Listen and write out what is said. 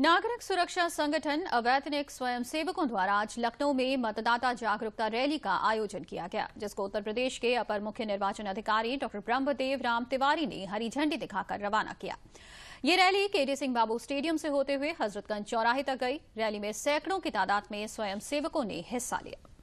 नागरिक सुरक्षा संगठन अवैतनिक स्वयंसेवकों द्वारा आज लखनऊ में मतदाता जागरूकता रैली का आयोजन किया गया जिसको उत्तर प्रदेश के अपर मुख्य निर्वाचन अधिकारी डॉ ब्रह्मदेव राम तिवारी ने हरी झंडी दिखाकर रवाना किया ये rally KD Singh Babu stadium से होते हुए हजरतगंज चौराहे तक गई रैली में सैकड़ों की तादाद में स्वयंसेवकों ने हिस्सा लिया